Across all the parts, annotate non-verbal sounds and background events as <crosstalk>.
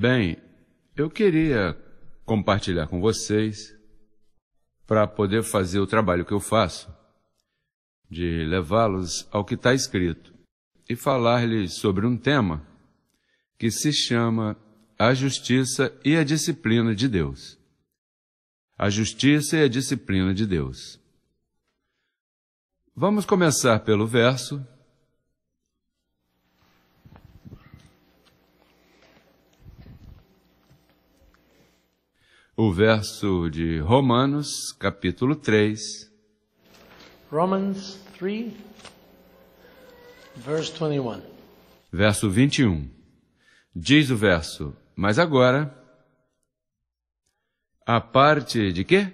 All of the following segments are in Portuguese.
Bem, eu queria compartilhar com vocês para poder fazer o trabalho que eu faço, de levá-los ao que está escrito e falar-lhes sobre um tema que se chama a justiça e a disciplina de Deus. A justiça e a disciplina de Deus. Vamos começar pelo verso o verso de Romanos, capítulo 3. Romans 3, verso 21. Verso 21. Diz o verso: Mas agora a parte de quê?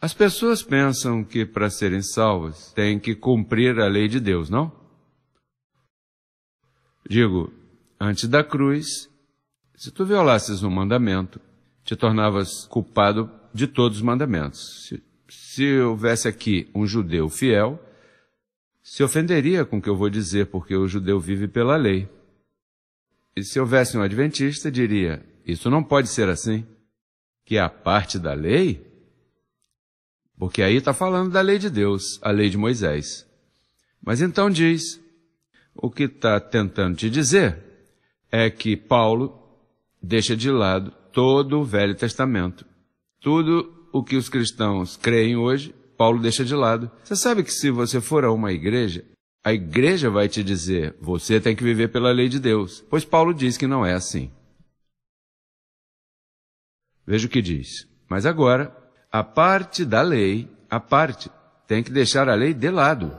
As pessoas pensam que para serem salvas têm que cumprir a lei de Deus, não? Digo, antes da cruz, se tu violasses um mandamento, te tornavas culpado de todos os mandamentos. Se, se houvesse aqui um judeu fiel, se ofenderia com o que eu vou dizer, porque o judeu vive pela lei. E se houvesse um adventista, diria: Isso não pode ser assim, que é a parte da lei, porque aí está falando da lei de Deus, a lei de Moisés. Mas então diz: O que está tentando te dizer é que Paulo deixa de lado todo o Velho Testamento. Tudo o que os cristãos creem hoje, Paulo deixa de lado. Você sabe que se você for a uma igreja, a igreja vai te dizer: você tem que viver pela lei de Deus. Pois Paulo diz que não é assim. Veja o que diz. Mas agora, a parte da lei, a parte, tem que deixar a lei de lado.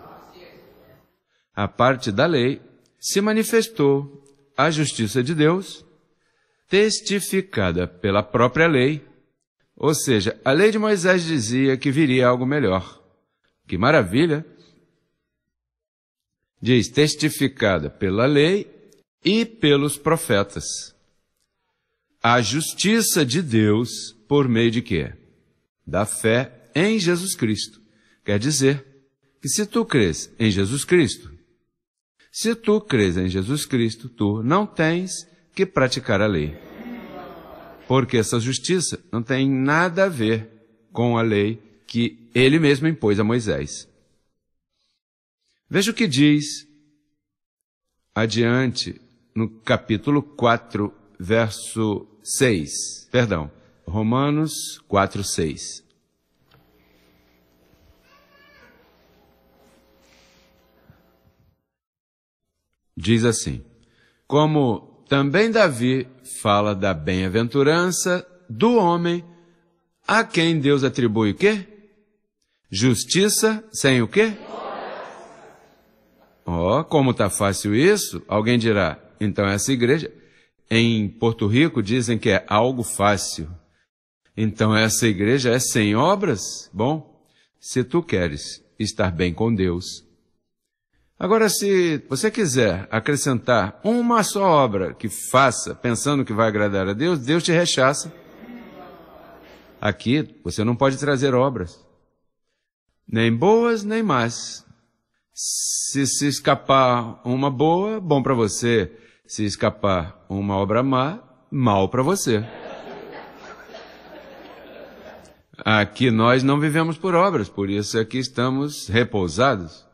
A parte da lei se manifestou a justiça de Deus, testificada pela própria lei, ou seja, a lei de Moisés dizia que viria algo melhor. Que maravilha! Diz testificada pela lei e pelos profetas. A justiça de Deus por meio de quê? Da fé em Jesus Cristo. Quer dizer que se tu crês em Jesus Cristo, se tu crês em Jesus Cristo, tu não tens que praticar a lei. Porque essa justiça não tem nada a ver com a lei que ele mesmo impôs a Moisés. Veja o que diz adiante no capítulo 4, verso 6. Perdão, Romanos 4, 6. Diz assim: Como também Davi fala da bem-aventurança do homem a quem Deus atribui o quê? Justiça sem o quê? Ó, oh, como tá fácil isso? Alguém dirá: "Então essa igreja em Porto Rico dizem que é algo fácil. Então essa igreja é sem obras? Bom, se tu queres estar bem com Deus, Agora, se você quiser acrescentar uma só obra que faça pensando que vai agradar a Deus, Deus te rechaça. Aqui você não pode trazer obras, nem boas nem más. Se se escapar uma boa, bom para você. Se escapar uma obra má, mal para você. Aqui nós não vivemos por obras, por isso aqui é estamos repousados.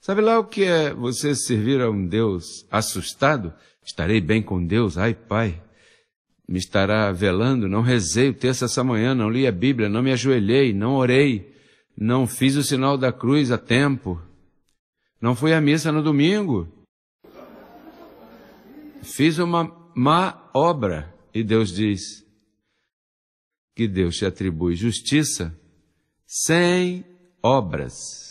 Sabe lá o que é você servir a um Deus assustado? Estarei bem com Deus, ai Pai, me estará velando, não rezei o texto essa manhã, não li a Bíblia, não me ajoelhei, não orei, não fiz o sinal da cruz a tempo, não fui à missa no domingo, fiz uma má obra. E Deus diz que Deus te atribui justiça sem obras.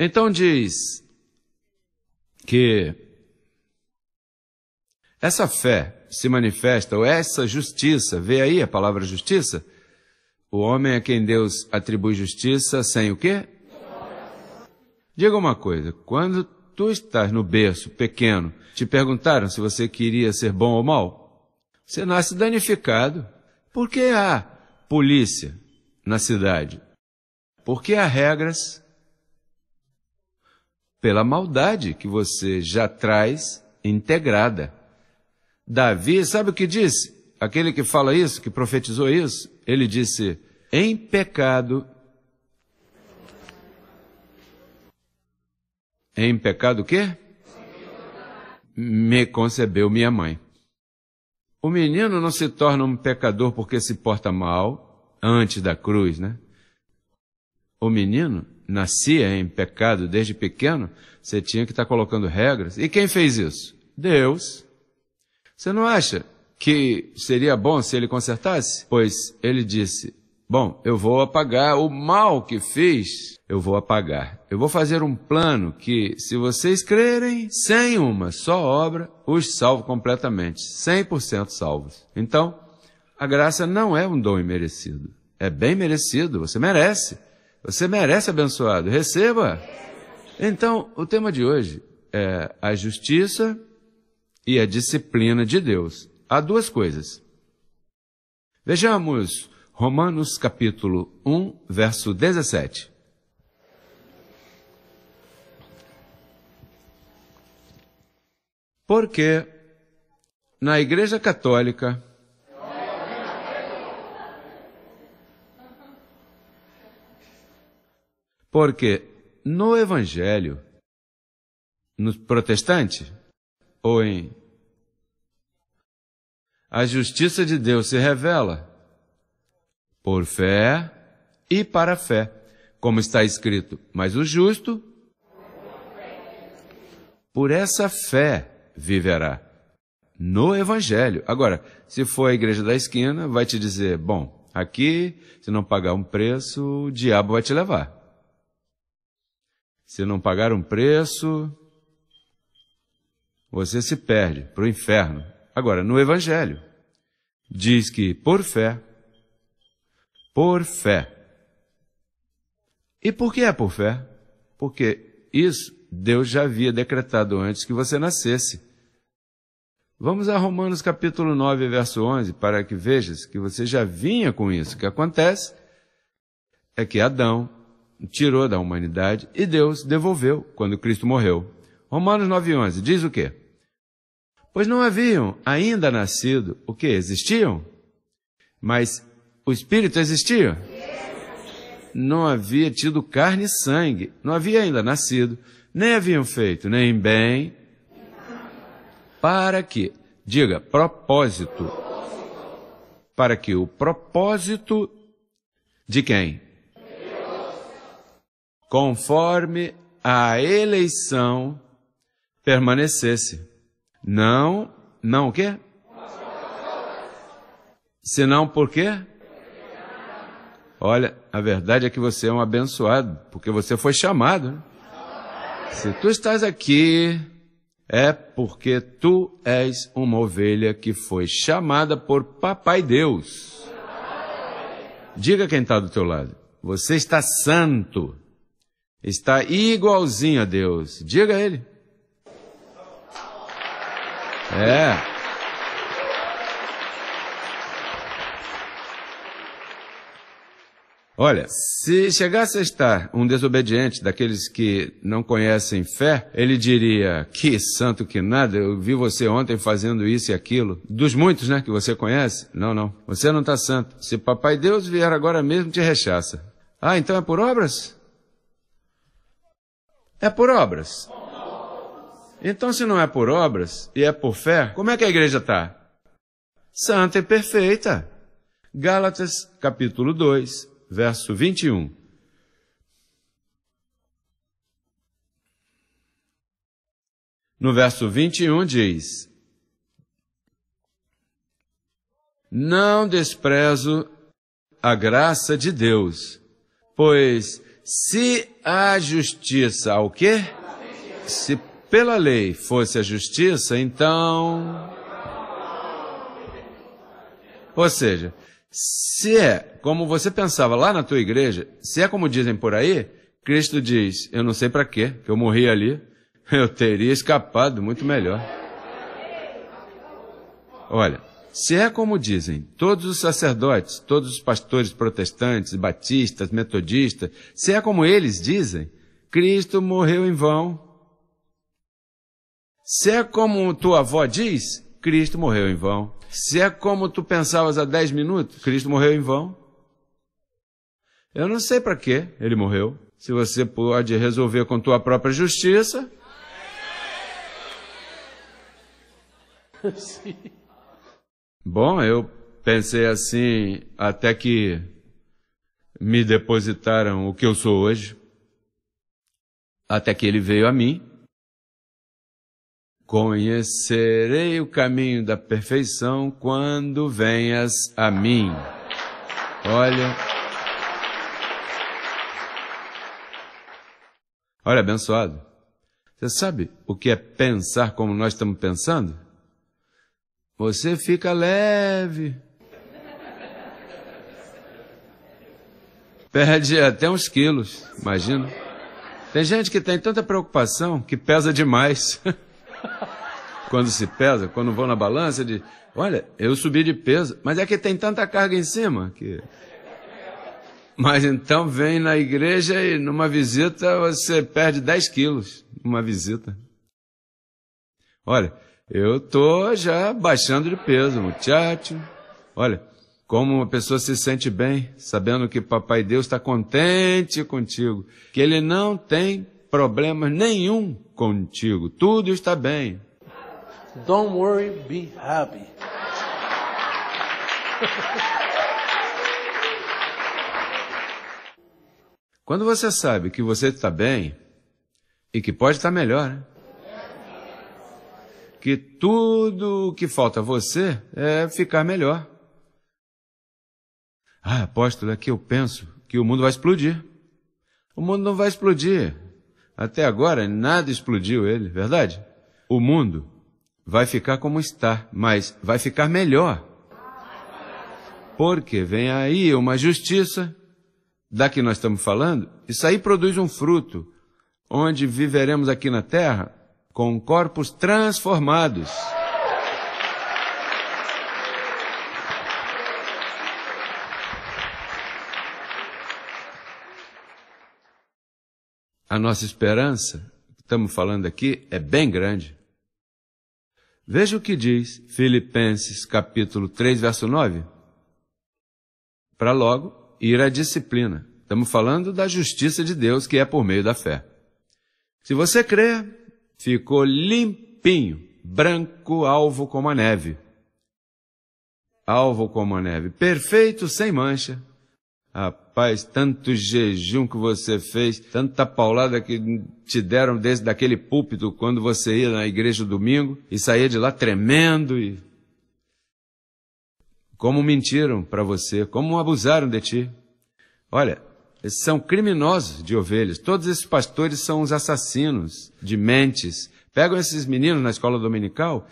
Então diz que essa fé se manifesta, ou essa justiça, vê aí a palavra justiça? O homem a quem Deus atribui justiça sem o quê? Diga uma coisa, quando tu estás no berço pequeno, te perguntaram se você queria ser bom ou mal? Você nasce danificado. Por que há polícia na cidade? Por que há regras? pela maldade que você já traz integrada. Davi, sabe o que disse? Aquele que fala isso, que profetizou isso, ele disse: em pecado, em pecado o quê? Me concebeu minha mãe. O menino não se torna um pecador porque se porta mal antes da cruz, né? O menino nascia em pecado desde pequeno, você tinha que estar tá colocando regras. E quem fez isso? Deus. Você não acha que seria bom se ele consertasse? Pois ele disse: Bom, eu vou apagar o mal que fiz, eu vou apagar. Eu vou fazer um plano que, se vocês crerem, sem uma só obra, os salvo completamente, 100% salvos. Então, a graça não é um dom imerecido. É bem merecido, você merece. Você merece abençoado. Receba. Então, o tema de hoje é a justiça e a disciplina de Deus. Há duas coisas. Vejamos Romanos capítulo 1, verso 17. Porque na Igreja Católica, Porque no Evangelho, nos protestantes, ou em. A justiça de Deus se revela por fé e para fé, como está escrito, mas o justo por essa fé viverá no Evangelho. Agora, se for a igreja da esquina, vai te dizer: bom, aqui, se não pagar um preço, o diabo vai te levar. Se não pagar um preço, você se perde para o inferno. Agora, no Evangelho, diz que por fé, por fé. E por que é por fé? Porque isso Deus já havia decretado antes que você nascesse. Vamos a Romanos capítulo 9, verso 11, para que vejas que você já vinha com isso. O que acontece é que Adão tirou da humanidade e Deus devolveu quando Cristo morreu. Romanos 9,11 diz o quê? Pois não haviam ainda nascido o que? Existiam? Mas o Espírito existia? Não havia tido carne e sangue, não havia ainda nascido, nem haviam feito nem bem, para que, diga, propósito, para que o propósito de quem? conforme a eleição permanecesse. Não, não o quê? Senão por quê? Olha, a verdade é que você é um abençoado, porque você foi chamado. Né? Se tu estás aqui, é porque tu és uma ovelha que foi chamada por Papai Deus. Diga quem está do teu lado. Você está santo está igualzinho a Deus. Diga a ele. É. Olha, se chegasse a estar um desobediente daqueles que não conhecem fé, ele diria: Que santo que nada, eu vi você ontem fazendo isso e aquilo. Dos muitos, né, que você conhece? Não, não. Você não está santo. Se Papai Deus vier agora mesmo, te rechaça. Ah, então é por obras? É por obras. Então, se não é por obras e é por fé, como é que a igreja está? Santa e perfeita. Gálatas, capítulo 2, verso 21. No verso 21 diz: Não desprezo a graça de Deus, pois se a justiça ao quê? Se pela lei fosse a justiça, então. Ou seja, se é como você pensava lá na tua igreja, se é como dizem por aí, Cristo diz: Eu não sei para quê, que eu morri ali, <laughs> eu teria escapado muito melhor. Olha, se é como dizem todos os sacerdotes, todos os pastores protestantes, batistas, metodistas, se é como eles dizem, Cristo morreu em vão. Se é como tua avó diz, Cristo morreu em vão. Se é como tu pensavas há dez minutos, Cristo morreu em vão. Eu não sei para que ele morreu. Se você pode resolver com tua própria justiça. <laughs> Sim. Bom, eu pensei assim até que me depositaram o que eu sou hoje, até que ele veio a mim. Conhecerei o caminho da perfeição quando venhas a mim. Olha. Olha, abençoado. Você sabe o que é pensar como nós estamos pensando? Você fica leve. Perde até uns quilos, imagina. Tem gente que tem tanta preocupação que pesa demais. <laughs> quando se pesa, quando vão na balança, diz: Olha, eu subi de peso, mas é que tem tanta carga em cima que. Mas então vem na igreja e numa visita você perde 10 quilos, numa visita. Olha, eu tô já baixando de peso, muchacho. Olha, como uma pessoa se sente bem, sabendo que Papai Deus está contente contigo, que ele não tem problema nenhum contigo, tudo está bem. Don't worry, be happy. Quando você sabe que você está bem e que pode estar tá melhor, né? que tudo o que falta a você é ficar melhor. Ah, apóstolo, é que eu penso que o mundo vai explodir. O mundo não vai explodir. Até agora nada explodiu ele, verdade? O mundo vai ficar como está, mas vai ficar melhor. Porque vem aí uma justiça da que nós estamos falando, isso aí produz um fruto, onde viveremos aqui na terra com corpos transformados. A nossa esperança, que estamos falando aqui, é bem grande. Veja o que diz Filipenses capítulo 3, verso 9. Para logo ir à disciplina. Estamos falando da justiça de Deus que é por meio da fé. Se você crê, ficou limpinho, branco, alvo como a neve. Alvo como a neve, perfeito, sem mancha. Rapaz, tanto jejum que você fez, tanta paulada que te deram desde daquele púlpito quando você ia na igreja domingo e saía de lá tremendo e como mentiram para você, como abusaram de ti. Olha, são criminosos de ovelhas. Todos esses pastores são os assassinos de mentes. Pegam esses meninos na escola dominical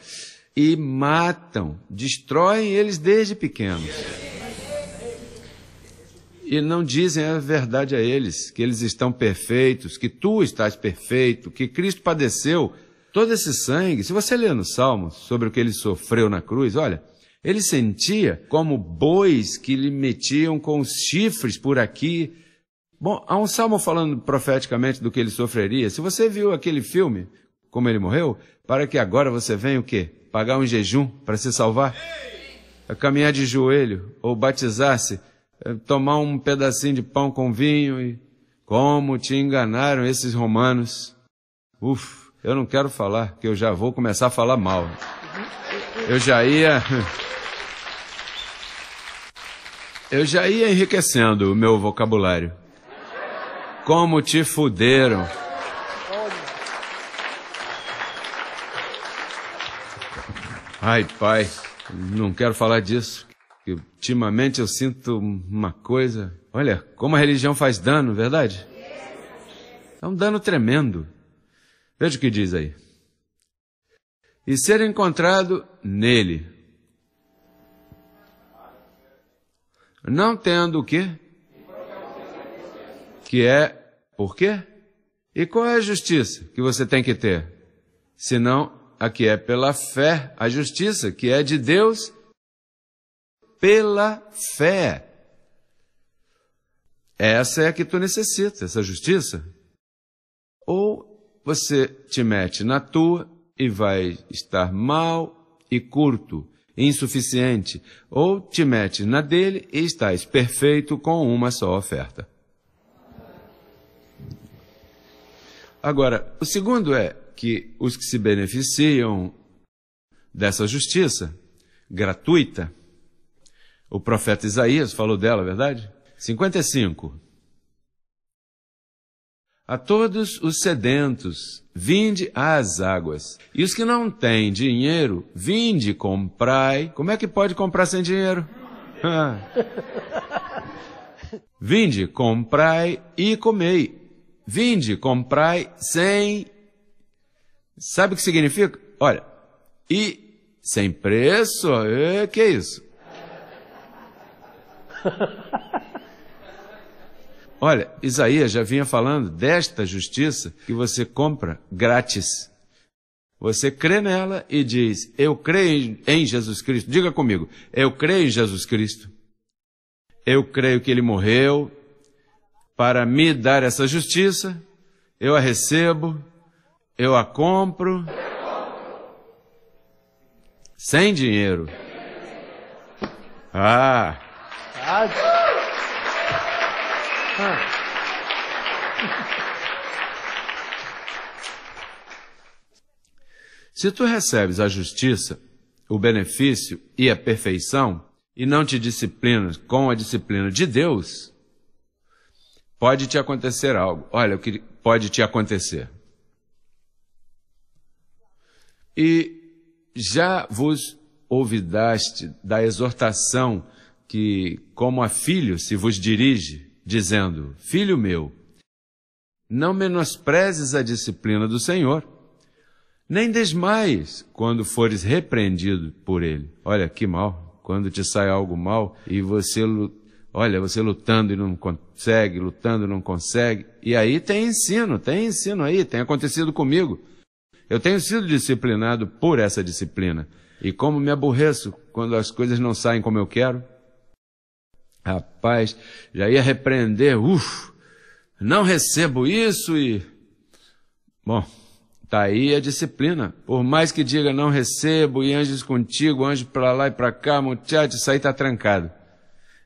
e matam, destroem eles desde pequenos. E não dizem a verdade a eles, que eles estão perfeitos, que tu estás perfeito, que Cristo padeceu todo esse sangue. Se você ler no Salmo sobre o que ele sofreu na cruz, olha, ele sentia como bois que lhe metiam com os chifres por aqui, Bom, há um salmo falando profeticamente do que ele sofreria. Se você viu aquele filme, como ele morreu, para que agora você venha o quê? Pagar um jejum para se salvar? É caminhar de joelho ou batizar-se, é tomar um pedacinho de pão com vinho e como te enganaram esses romanos. Uf, eu não quero falar, que eu já vou começar a falar mal. Eu já ia <laughs> eu já ia enriquecendo o meu vocabulário. Como te fuderam. Ai, pai, não quero falar disso. Ultimamente eu sinto uma coisa. Olha, como a religião faz dano, verdade? É um dano tremendo. Veja o que diz aí. E ser encontrado nele. Não tendo o quê? que é por quê? E qual é a justiça que você tem que ter? Senão a que é pela fé, a justiça que é de Deus pela fé. Essa é a que tu necessita, essa justiça. Ou você te mete na tua e vai estar mal e curto, insuficiente, ou te mete na dele e estás perfeito com uma só oferta. Agora, o segundo é que os que se beneficiam dessa justiça gratuita, o profeta Isaías falou dela, verdade? 55. A todos os sedentos, vinde às águas. E os que não têm dinheiro, vinde comprai. Como é que pode comprar sem dinheiro? <laughs> Ah. Vinde, comprai e comei. Vinde, comprai sem. Sabe o que significa? Olha, e sem preço, e, é, que é isso? <laughs> Olha, Isaías já vinha falando desta justiça que você compra grátis. Você crê nela e diz: Eu creio em Jesus Cristo. Diga comigo: Eu creio em Jesus Cristo. Eu creio que ele morreu, para me dar essa justiça, eu a recebo, eu a compro, sem dinheiro. Ah. ah! Se tu recebes a justiça, o benefício e a perfeição, e não te disciplinas com a disciplina de Deus, Pode te acontecer algo. Olha o que pode te acontecer. E já vos ouvidaste da exortação que, como a filho, se vos dirige, dizendo: Filho meu, não menosprezes a disciplina do Senhor, nem desmaies quando fores repreendido por ele. Olha que mal, quando te sai algo mal e você Olha, você lutando e não consegue, lutando e não consegue. E aí tem ensino, tem ensino aí, tem acontecido comigo. Eu tenho sido disciplinado por essa disciplina. E como me aborreço quando as coisas não saem como eu quero. Rapaz, já ia repreender, uff, não recebo isso e. Bom, tá aí a disciplina. Por mais que diga não recebo e anjos contigo, anjo para lá e para cá, muchacho, isso aí tá trancado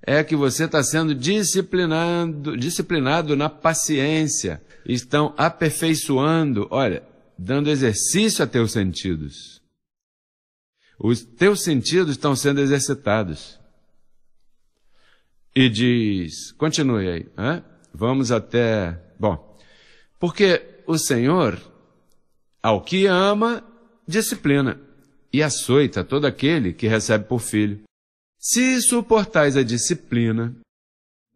é que você está sendo disciplinado, disciplinado na paciência, estão aperfeiçoando, olha, dando exercício a teus sentidos. Os teus sentidos estão sendo exercitados. E diz, continue aí, hein? vamos até. Bom, porque o Senhor, ao que ama, disciplina e açoita todo aquele que recebe por filho. Se suportais a disciplina,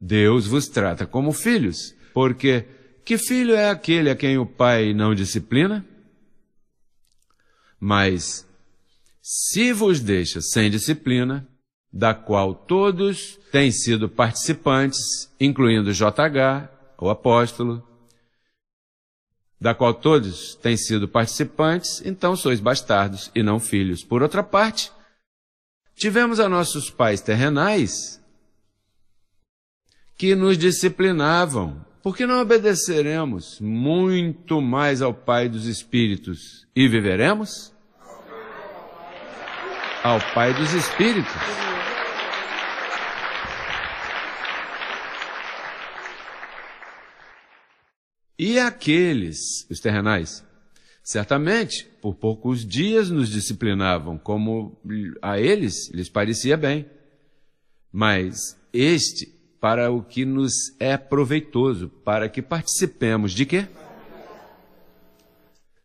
Deus vos trata como filhos, porque que filho é aquele a quem o pai não disciplina? Mas se vos deixa sem disciplina, da qual todos têm sido participantes, incluindo JH, o apóstolo, da qual todos têm sido participantes, então sois bastardos e não filhos. Por outra parte, Tivemos a nossos pais terrenais que nos disciplinavam. Por que não obedeceremos muito mais ao Pai dos Espíritos e viveremos? Ao Pai dos Espíritos. E aqueles, os terrenais, Certamente, por poucos dias nos disciplinavam, como a eles lhes parecia bem. Mas este para o que nos é proveitoso, para que participemos de quê?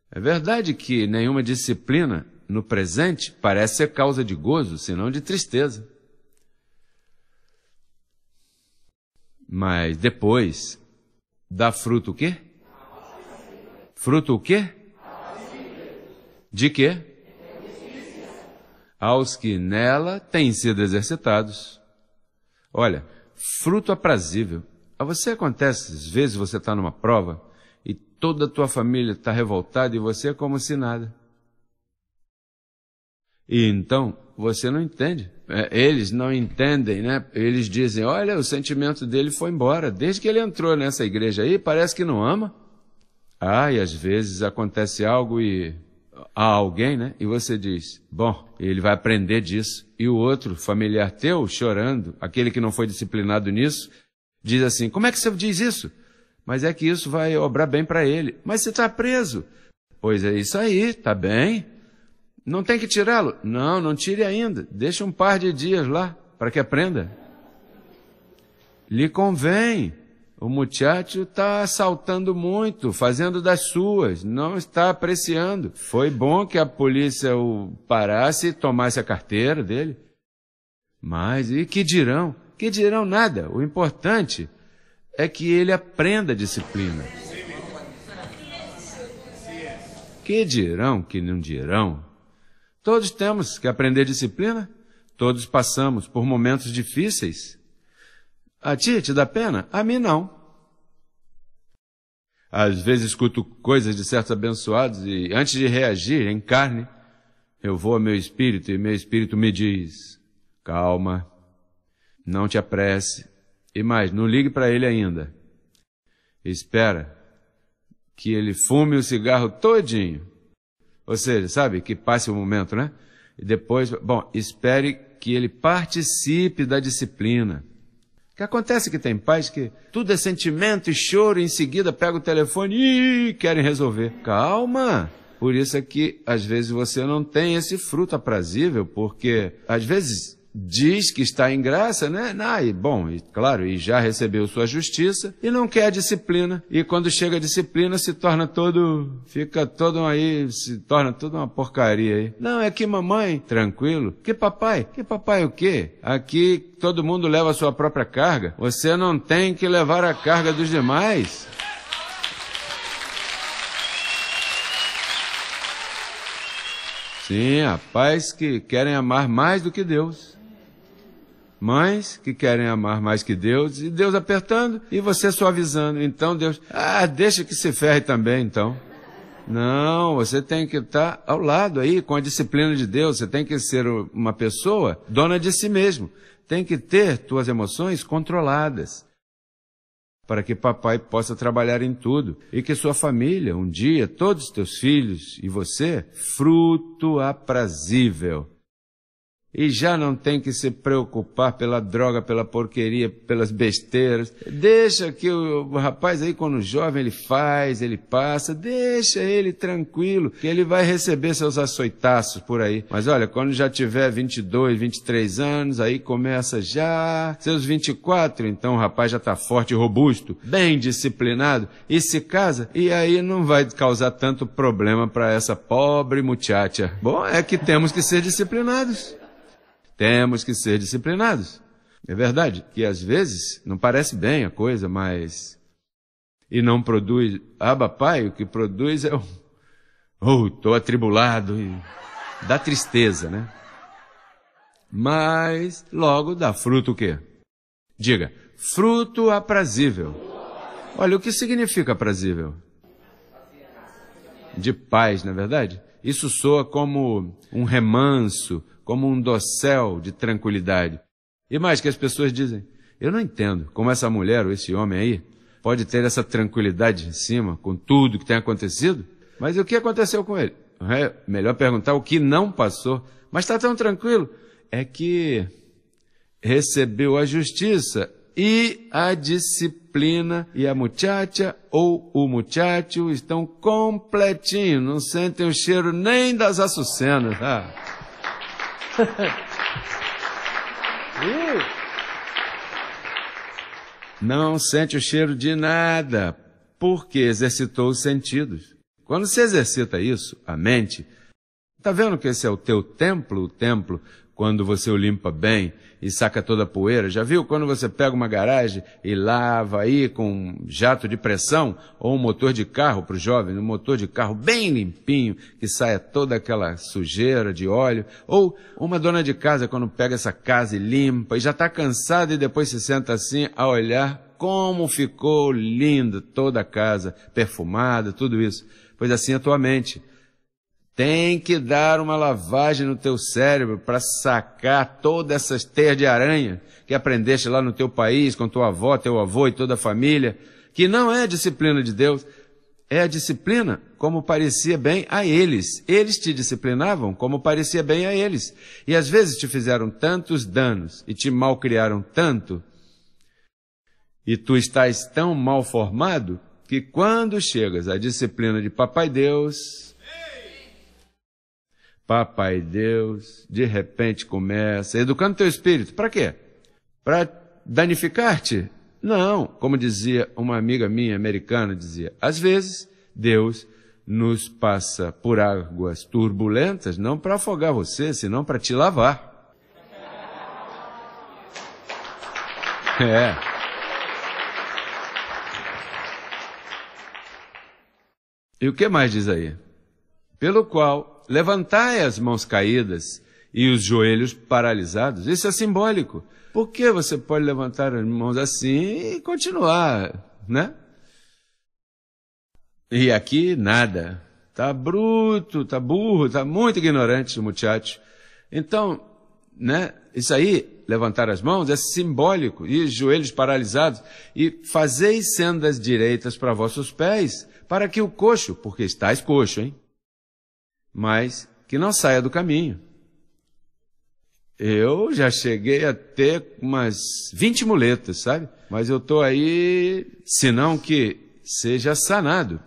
É verdade que nenhuma disciplina no presente parece ser causa de gozo, senão de tristeza. Mas depois dá fruto o quê? Fruto o quê? de quê? Aos que nela têm sido exercitados. Olha, fruto aprazível. A você acontece, às vezes você está numa prova e toda a tua família está revoltada e você é como se nada. E então você não entende. É, eles não entendem, né? Eles dizem: olha, o sentimento dele foi embora. Desde que ele entrou nessa igreja aí, parece que não ama. Ah, e às vezes acontece algo e a alguém, né? E você diz, bom, ele vai aprender disso. E o outro familiar teu, chorando, aquele que não foi disciplinado nisso, diz assim: como é que você diz isso? Mas é que isso vai obrar bem para ele. Mas você está preso. Pois é isso aí, tá bem. Não tem que tirá-lo? Não, não tire ainda. Deixa um par de dias lá para que aprenda. Lhe convém. O muchacho está assaltando muito, fazendo das suas, não está apreciando. Foi bom que a polícia o parasse e tomasse a carteira dele. Mas e que dirão? Que dirão nada. O importante é que ele aprenda disciplina. Que dirão, que não dirão? Todos temos que aprender disciplina. Todos passamos por momentos difíceis. A tia, te dá pena? A mim não. Às vezes escuto coisas de certos abençoados e, antes de reagir em carne, eu vou ao meu espírito e meu espírito me diz: calma, não te apresse, e mais, não ligue para ele ainda. Espera que ele fume o cigarro todinho. Ou seja, sabe, que passe o momento, né? E depois, bom, espere que ele participe da disciplina que acontece que tem pais que tudo é sentimento e choro, e em seguida pega o telefone e querem resolver. Calma! Por isso é que às vezes você não tem esse fruto aprazível, porque às vezes diz que está em graça, né? Ah, e bom, e claro, e já recebeu sua justiça e não quer disciplina. E quando chega a disciplina se torna todo, fica todo aí, se torna toda uma porcaria aí. Não, é que mamãe, tranquilo. Que papai? Que papai o quê? Aqui todo mundo leva a sua própria carga. Você não tem que levar a carga dos demais. Sim, há pais que querem amar mais do que Deus mães que querem amar mais que Deus, e Deus apertando e você suavizando. Então Deus, ah, deixa que se ferre também, então. Não, você tem que estar tá ao lado aí com a disciplina de Deus, você tem que ser uma pessoa dona de si mesmo. Tem que ter tuas emoções controladas para que papai possa trabalhar em tudo e que sua família, um dia, todos teus filhos e você, fruto aprazível e já não tem que se preocupar pela droga, pela porqueria, pelas besteiras. Deixa que o, o, rapaz aí, quando jovem, ele faz, ele passa, deixa ele tranquilo, que ele vai receber seus açoitaços por aí. Mas olha, quando já tiver 22, 23 anos, aí começa já seus 24, então o rapaz já tá forte robusto, bem disciplinado, e se casa, e aí não vai causar tanto problema para essa pobre muchacha. Bom, é que temos que ser disciplinados. Temos que ser disciplinados. É verdade que às vezes não parece bem a coisa, mas. E não produz. Aba Pai, o que produz é o. <laughs> Oh, estou atribulado. E... Dá tristeza, né? Mas logo dá fruto o quê? Diga, fruto aprazível. Olha, o que significa aprazível? De paz, na é verdade? Isso soa como um remanso, como um dossel de tranquilidade. E mais que as pessoas dizem, eu não entendo como essa mulher ou esse homem aí pode ter essa tranquilidade em cima com tudo que tem acontecido, mas o que aconteceu com ele? É melhor perguntar o que não passou, mas está tão tranquilo. É que recebeu a justiça e a disciplina e a muchacha ou o muchacho estão completinho, não sentem o cheiro nem das açucenas. Ah. Não sente o cheiro de nada, porque exercitou os sentidos. Quando se exercita isso, a mente, está vendo que esse é o teu templo, o templo quando você o limpa bem e saca toda a poeira. Já viu quando você pega uma garagem e lava aí com um jato de pressão ou um motor de carro para o jovem, um motor de carro bem limpinho, que saia toda aquela sujeira de óleo. Ou uma dona de casa quando pega essa casa e limpa e já está cansada e depois se senta assim a olhar como ficou linda toda a casa, perfumada, tudo isso. Pois assim é a tua mente. Tem que dar uma lavagem no teu cérebro para sacar todas essas teias de aranha que aprendeste lá no teu país, com tua avó, teu avô e toda a família, que não é a disciplina de Deus, é a disciplina como parecia bem a eles. Eles te disciplinavam como parecia bem a eles. E às vezes te fizeram tantos danos e te malcriaram tanto, e tu estás tão mal formado, que quando chegas à disciplina de Papai Deus, Papai Deus, de repente começa, educando teu espírito. Para quê? Para danificar-te? Não, como dizia uma amiga minha americana, dizia, às vezes Deus nos passa por águas turbulentas não para afogar você, senão para te lavar. <laughs> É. E o que mais diz aí? Pelo qual Levantai as mãos caídas e os joelhos paralisados. Isso é simbólico. Porque você pode levantar as mãos assim e continuar, né? E aqui nada. Tá bruto, tá burro, tá muito ignorante o muchacho. Então, né? Isso aí, levantar as mãos, é simbólico. E os joelhos paralisados. E fazeis sendas direitas para vossos pés, para que o coxo, porque estáis coxo, hein? mas que não saia do caminho. Eu já cheguei a ter umas 20 muletas, sabe? Mas eu estou aí, senão que seja sanado.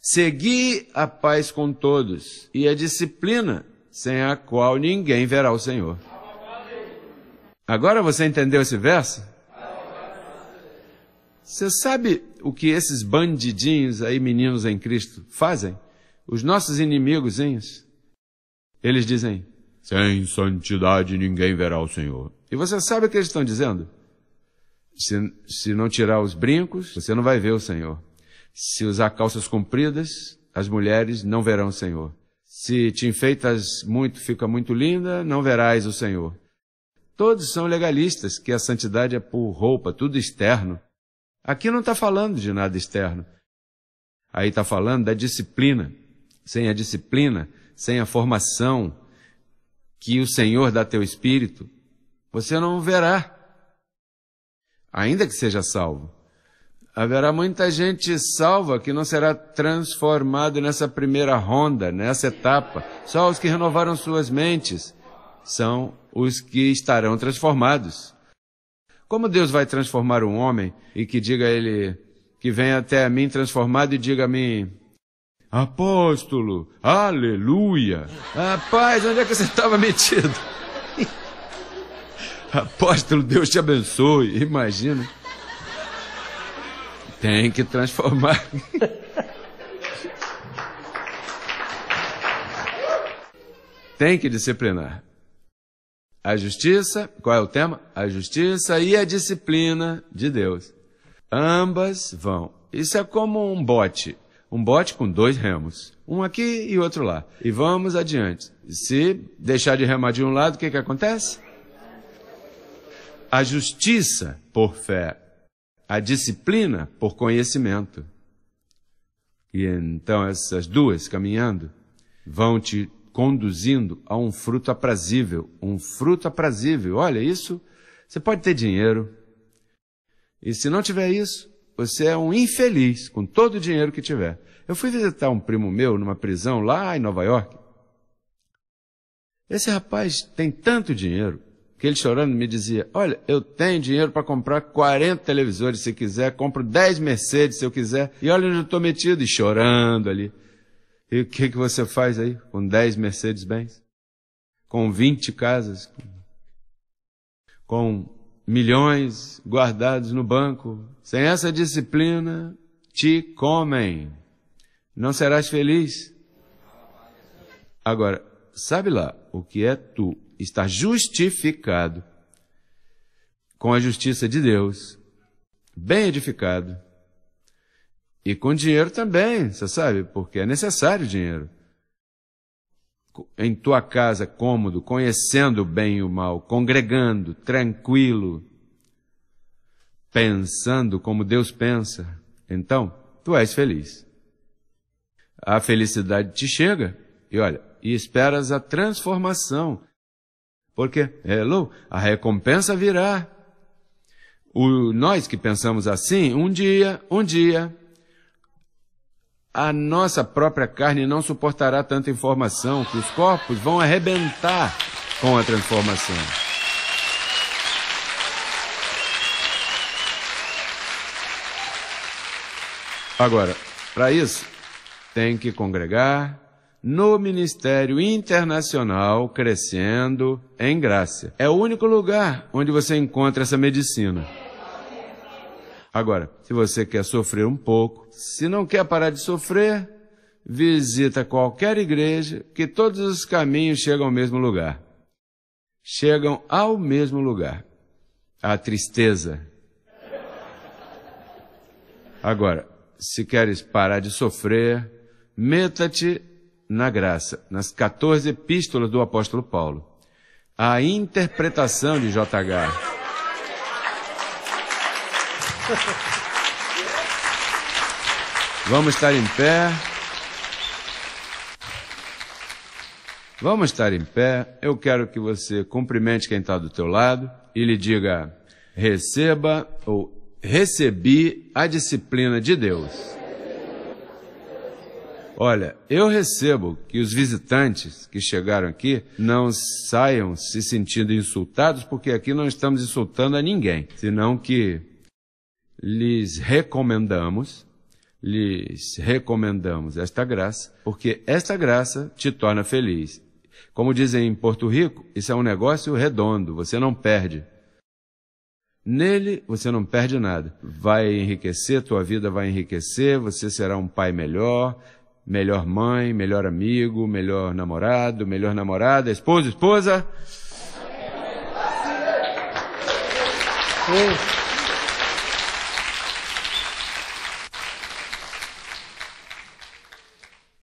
Segui a paz com todos e a disciplina, sem a qual ninguém verá o Senhor. Agora você entendeu esse verso? Você sabe o que esses bandidinhos aí, meninos em Cristo, fazem? Os nossos inimigos, hein? Eles dizem: Sem santidade ninguém verá o Senhor. E você sabe o que eles estão dizendo? Se, se não tirar os brincos, você não vai ver o Senhor. Se usar calças compridas, as mulheres não verão o Senhor. Se te enfeitas muito, fica muito linda, não verás o Senhor. Todos são legalistas, que a santidade é por roupa, tudo externo. Aqui não está falando de nada externo. Aí está falando da disciplina sem a disciplina, sem a formação que o Senhor dá teu espírito, você não verá, ainda que seja salvo. Haverá muita gente salva que não será transformado nessa primeira ronda, nessa etapa. Só os que renovaram suas mentes são os que estarão transformados. Como Deus vai transformar um homem e que diga a ele que venha até a mim transformado e diga a mim, Apóstolo, aleluia! Rapaz, onde é que você estava metido? Apóstolo, Deus te abençoe, imagina. Tem que transformar. Tem que disciplinar. A justiça, qual é o tema? A justiça e a disciplina de Deus. Ambas vão. Isso é como um bote um bote com dois remos, um aqui e outro lá. E vamos adiante. Se deixar de remar de um lado, o que, que acontece? A justiça por fé, a disciplina por conhecimento. E então essas duas caminhando vão te conduzindo a um fruto aprazível, um fruto aprazível. Olha isso, você pode ter dinheiro. E se não tiver isso, você é um infeliz com todo o dinheiro que tiver. Eu fui visitar um primo meu numa prisão lá em Nova York. Esse rapaz tem tanto dinheiro que ele chorando me dizia: Olha, eu tenho dinheiro para comprar 40 televisores se quiser, compro 10 Mercedes se eu quiser, e olha onde eu estou metido, e chorando ali. E o que, que você faz aí com 10 Mercedes benz Com 20 casas? Com milhões guardados no banco. Sem essa disciplina, te comem. Não serás feliz. Agora, sabe lá o que é tu estar justificado com a justiça de Deus, bem edificado, e com dinheiro também, você sabe, porque é necessário dinheiro em tua casa cômodo, conhecendo bem e o mal, congregando, tranquilo, pensando como Deus pensa, então tu és feliz. A felicidade te chega e olha, e esperas a transformação. Porque, hello, a recompensa virá. O, nós que pensamos assim, um dia, um dia, a nossa própria carne não suportará tanta informação que os corpos vão arrebentar com a transformação. Agora, para isso, tem que congregar no Ministério Internacional Crescendo em Graça. É o único lugar onde você encontra essa medicina. Agora, se você quer sofrer um pouco, se não quer parar de sofrer, visita qualquer igreja, que todos os caminhos chegam ao mesmo lugar. Chegam ao mesmo lugar. A tristeza. Agora, se queres parar de sofrer, meta-te na graça, nas 14 epístolas do apóstolo Paulo. A interpretação de JH. Vamos estar em pé. Vamos estar em pé. Eu quero que você cumprimente quem está do teu lado e lhe diga: receba ou recebi a disciplina de Deus. Olha, eu recebo que os visitantes que chegaram aqui não saiam se sentindo insultados, porque aqui não estamos insultando a ninguém, senão que lhes recomendamos, lhes recomendamos esta graça, porque esta graça te torna feliz. Como dizem em Porto Rico, isso é um negócio redondo, você não perde. Nele você não perde nada. Vai enriquecer, tua vida vai enriquecer, você será um pai melhor, melhor mãe, melhor amigo, melhor namorado, melhor namorada, esposo, esposa, esposa.